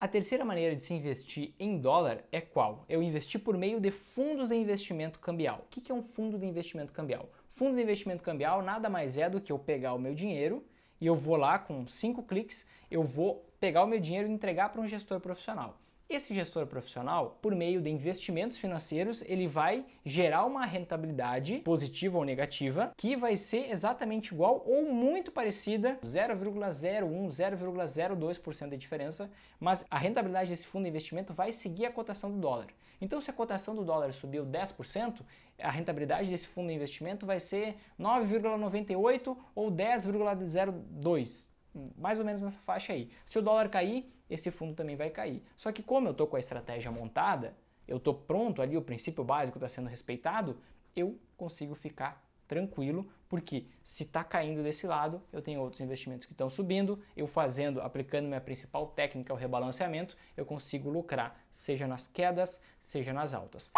A terceira maneira de se investir em dólar é qual? Eu é investir por meio de fundos de investimento cambial. O que é um fundo de investimento cambial? Fundo de investimento cambial nada mais é do que eu pegar o meu dinheiro e eu vou lá com cinco cliques, eu vou pegar o meu dinheiro e entregar para um gestor profissional. Esse gestor profissional, por meio de investimentos financeiros, ele vai gerar uma rentabilidade positiva ou negativa que vai ser exatamente igual ou muito parecida, 0,01, 0,02% de diferença, mas a rentabilidade desse fundo de investimento vai seguir a cotação do dólar. Então, se a cotação do dólar subiu 10%, a rentabilidade desse fundo de investimento vai ser 9,98 ou 10,02 mais ou menos nessa faixa aí. Se o dólar cair, esse fundo também vai cair. Só que como eu estou com a estratégia montada, eu estou pronto ali, o princípio básico está sendo respeitado, eu consigo ficar tranquilo, porque se está caindo desse lado, eu tenho outros investimentos que estão subindo, eu fazendo, aplicando minha principal técnica, o rebalanceamento, eu consigo lucrar, seja nas quedas, seja nas altas.